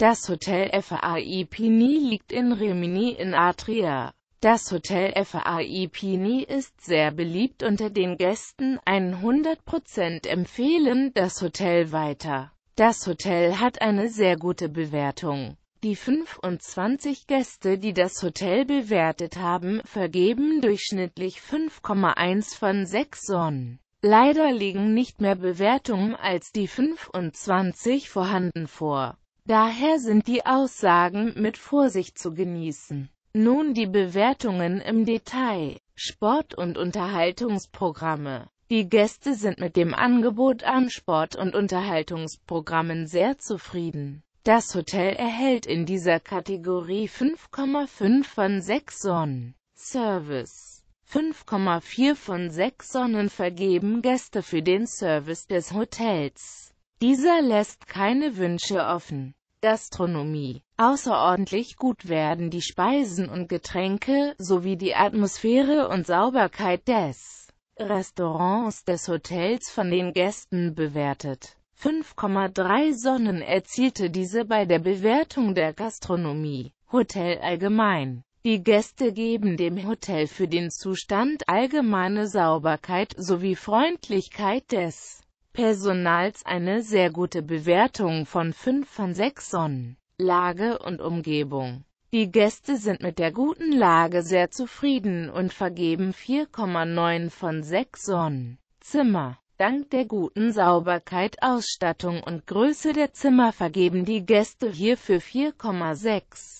Das Hotel FAI Pini liegt in Rimini in Atria. Das Hotel FAI Pini ist sehr beliebt unter den Gästen, 100% empfehlen das Hotel weiter. Das Hotel hat eine sehr gute Bewertung. Die 25 Gäste, die das Hotel bewertet haben, vergeben durchschnittlich 5,1 von 6 Sonnen. Leider liegen nicht mehr Bewertungen als die 25 vorhanden vor. Daher sind die Aussagen mit Vorsicht zu genießen. Nun die Bewertungen im Detail. Sport- und Unterhaltungsprogramme. Die Gäste sind mit dem Angebot an Sport- und Unterhaltungsprogrammen sehr zufrieden. Das Hotel erhält in dieser Kategorie 5,5 von 6 Sonnen. Service 5,4 von 6 Sonnen vergeben Gäste für den Service des Hotels. Dieser lässt keine Wünsche offen. Gastronomie. Außerordentlich gut werden die Speisen und Getränke, sowie die Atmosphäre und Sauberkeit des Restaurants des Hotels von den Gästen bewertet. 5,3 Sonnen erzielte diese bei der Bewertung der Gastronomie. Hotel allgemein. Die Gäste geben dem Hotel für den Zustand allgemeine Sauberkeit sowie Freundlichkeit des Personals eine sehr gute Bewertung von 5 von 6 Sonnen. Lage und Umgebung. Die Gäste sind mit der guten Lage sehr zufrieden und vergeben 4,9 von 6 Sonnen. Zimmer. Dank der guten Sauberkeit, Ausstattung und Größe der Zimmer vergeben die Gäste hierfür 4,6